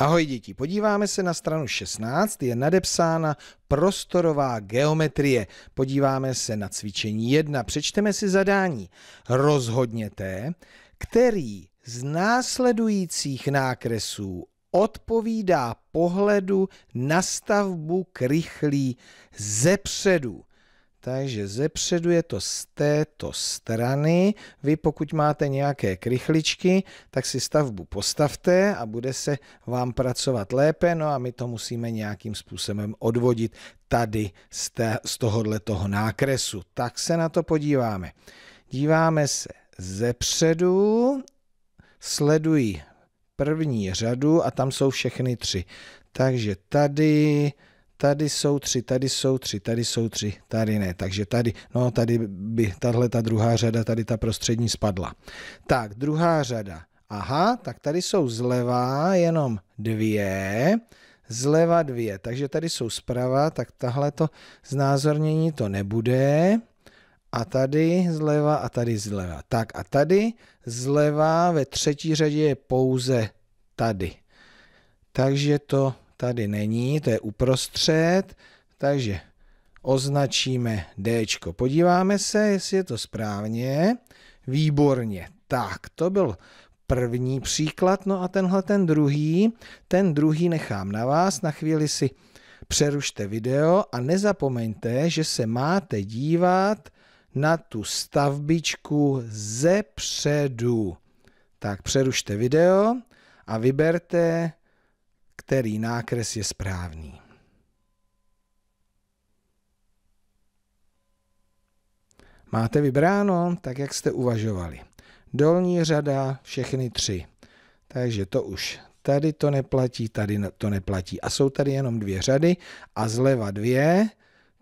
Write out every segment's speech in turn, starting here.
Ahoj děti, podíváme se na stranu 16, je nadepsána prostorová geometrie. Podíváme se na cvičení 1, přečteme si zadání. Rozhodněte, který z následujících nákresů odpovídá pohledu na stavbu krychlí ze předu. Takže zepředu je to z této strany. Vy pokud máte nějaké krychličky, tak si stavbu postavte a bude se vám pracovat lépe. No a my to musíme nějakým způsobem odvodit tady z, té, z tohohle toho nákresu. Tak se na to podíváme. Díváme se zepředu, sledují první řadu a tam jsou všechny tři. Takže tady tady jsou tři, tady jsou tři, tady jsou tři, tady ne. Takže tady, no tady by tahle ta druhá řada, tady ta prostřední spadla. Tak, druhá řada. Aha, tak tady jsou zleva jenom dvě, zleva dvě, takže tady jsou zprava, tak tahle to znázornění to nebude. A tady zleva a tady zleva. Tak a tady zleva ve třetí řadě je pouze tady. Takže to tady není, to je uprostřed, takže označíme D. Podíváme se, jestli je to správně. Výborně. Tak, to byl první příklad, no a tenhle ten druhý, ten druhý nechám na vás, na chvíli si přerušte video a nezapomeňte, že se máte dívat na tu stavbičku ze předu. Tak přerušte video a vyberte který nákres je správný. Máte vybráno tak, jak jste uvažovali. Dolní řada, všechny tři. Takže to už tady to neplatí, tady to neplatí. A jsou tady jenom dvě řady a zleva dvě,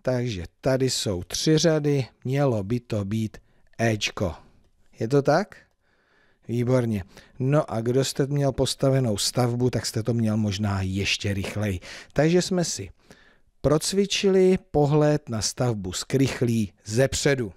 takže tady jsou tři řady, mělo by to být Ečko. Je to tak? Výborně. No a kdo jste měl postavenou stavbu, tak jste to měl možná ještě rychleji. Takže jsme si procvičili pohled na stavbu z krychlí ze předu.